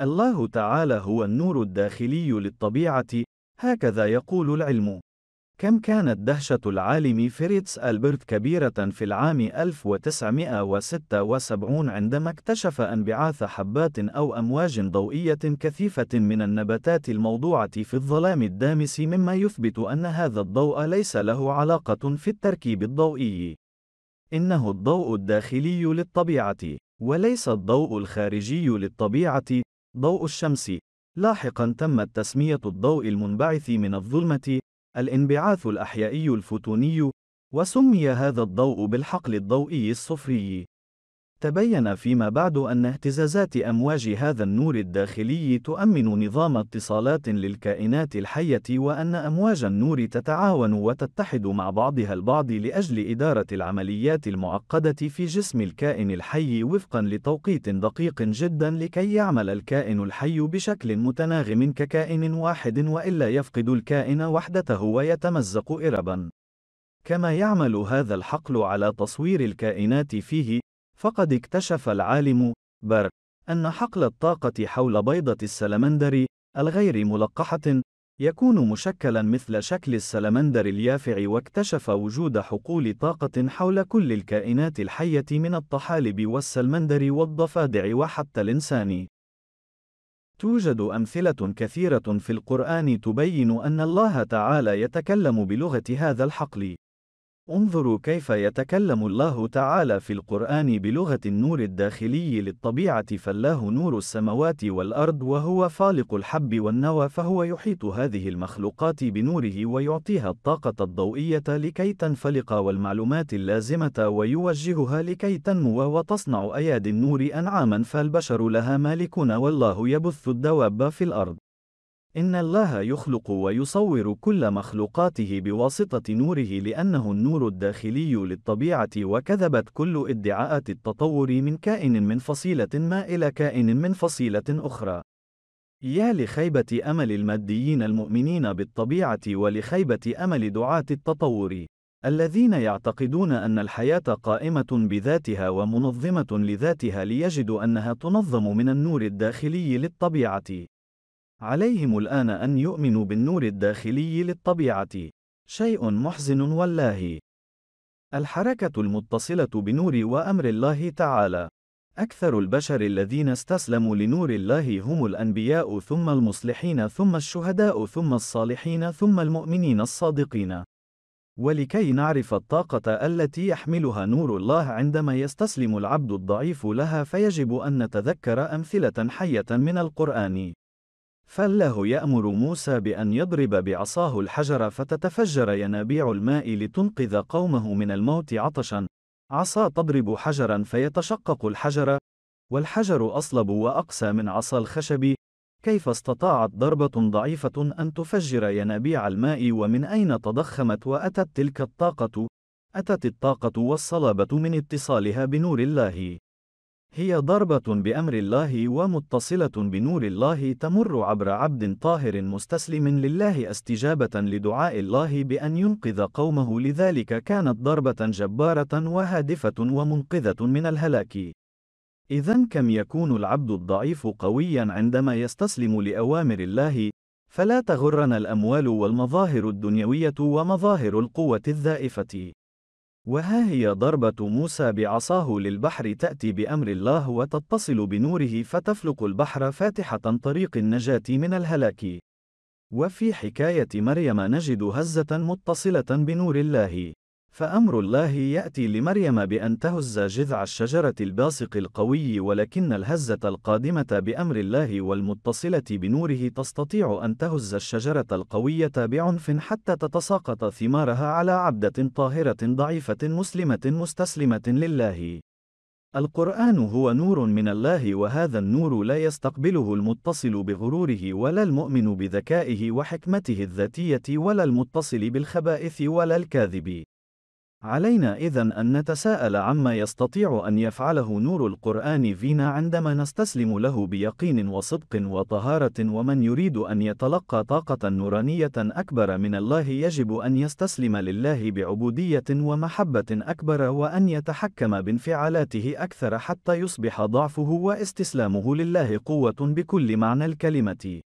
الله تعالى هو النور الداخلي للطبيعة، هكذا يقول العلم. كم كانت دهشة العالم فريتز ألبرت كبيرة في العام 1976 عندما اكتشف انبعاث حبات أو أمواج ضوئية كثيفة من النباتات الموضوعة في الظلام الدامس مما يثبت أن هذا الضوء ليس له علاقة في التركيب الضوئي. إنه الضوء الداخلي للطبيعة، وليس الضوء الخارجي للطبيعة، ضوء الشمس. لاحقا تمت تسمية الضوء المنبعث من الظلمة الانبعاث الأحيائي الفوتوني، وسمي هذا الضوء بالحقل الضوئي الصفري. تبين فيما بعد أن اهتزازات أمواج هذا النور الداخلي تؤمن نظام اتصالات للكائنات الحية وأن أمواج النور تتعاون وتتحد مع بعضها البعض لأجل إدارة العمليات المعقدة في جسم الكائن الحي وفقًا لتوقيت دقيق جدًا لكي يعمل الكائن الحي بشكل متناغم ككائن واحد وإلا يفقد الكائن وحدته ويتمزق إربًا. كما يعمل هذا الحقل على تصوير الكائنات فيه فقد اكتشف العالم بر أن حقل الطاقة حول بيضة السلمندر الغير ملقحة يكون مشكلا مثل شكل السلمندر اليافع واكتشف وجود حقول طاقة حول كل الكائنات الحية من الطحالب والسلمندر والضفادع وحتى الإنسان. توجد أمثلة كثيرة في القرآن تبين أن الله تعالى يتكلم بلغة هذا الحقل. انظروا كيف يتكلم الله تعالى في القرآن بلغة النور الداخلي للطبيعة فالله نور السماوات والأرض وهو فالق الحب والنوى فهو يحيط هذه المخلوقات بنوره ويعطيها الطاقة الضوئية لكي تنفلق والمعلومات اللازمة ويوجهها لكي تنمو وتصنع أياد النور أنعاما فالبشر لها مالكون والله يبث الدواب في الأرض إن الله يخلق ويصور كل مخلوقاته بواسطة نوره لأنه النور الداخلي للطبيعة وكذبت كل ادعاءات التطور من كائن من فصيلة ما إلى كائن من فصيلة أخرى. يا لخيبة أمل الماديين المؤمنين بالطبيعة ولخيبة أمل دعاة التطور الذين يعتقدون أن الحياة قائمة بذاتها ومنظمة لذاتها ليجدوا أنها تنظم من النور الداخلي للطبيعة. عليهم الآن أن يؤمنوا بالنور الداخلي للطبيعة. شيء محزن والله. الحركة المتصلة بنور وأمر الله تعالى. أكثر البشر الذين استسلموا لنور الله هم الأنبياء ثم المصلحين ثم الشهداء ثم الصالحين ثم المؤمنين الصادقين. ولكي نعرف الطاقة التي يحملها نور الله عندما يستسلم العبد الضعيف لها فيجب أن نتذكر أمثلة حية من القرآن. فالله يأمر موسى بأن يضرب بعصاه الحجر فتتفجر ينابيع الماء لتنقذ قومه من الموت عطشا عصا تضرب حجرا فيتشقق الحجر والحجر أصلب وأقسى من عصا الخشب كيف استطاعت ضربة ضعيفة أن تفجر ينابيع الماء ومن أين تضخمت وأتت تلك الطاقة؟ أتت الطاقة والصلابة من اتصالها بنور الله. هي ضربة بأمر الله ومتصلة بنور الله تمر عبر عبد طاهر مستسلم لله استجابة لدعاء الله بأن ينقذ قومه لذلك كانت ضربة جبارة وهادفة ومنقذة من الهلاك. إذا كم يكون العبد الضعيف قويا عندما يستسلم لأوامر الله، فلا تغرنا الأموال والمظاهر الدنيوية ومظاهر القوة الذائفة. وها هي ضربة موسى بعصاه للبحر تأتي بأمر الله وتتصل بنوره فتفلق البحر فاتحة طريق النجاة من الهلاك. وفي حكاية مريم نجد هزة متصلة بنور الله. فأمر الله يأتي لمريم بأن تهز جذع الشجرة الباسق القوي ولكن الهزة القادمة بأمر الله والمتصلة بنوره تستطيع أن تهز الشجرة القوية بعنف حتى تتساقط ثمارها على عبدة طاهرة ضعيفة مسلمة مستسلمة لله. القرآن هو نور من الله وهذا النور لا يستقبله المتصل بغروره ولا المؤمن بذكائه وحكمته الذاتية ولا المتصل بالخبائث ولا الكاذب. علينا إذا أن نتساءل عما يستطيع أن يفعله نور القرآن فينا عندما نستسلم له بيقين وصدق وطهارة ومن يريد أن يتلقى طاقة نورانية أكبر من الله يجب أن يستسلم لله بعبودية ومحبة أكبر وأن يتحكم بانفعالاته أكثر حتى يصبح ضعفه واستسلامه لله قوة بكل معنى الكلمة.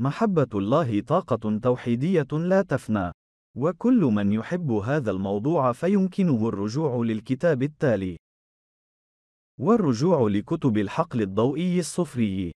محبة الله طاقة توحيدية لا تفنى. وكل من يحب هذا الموضوع فيمكنه الرجوع للكتاب التالي والرجوع لكتب الحقل الضوئي الصفري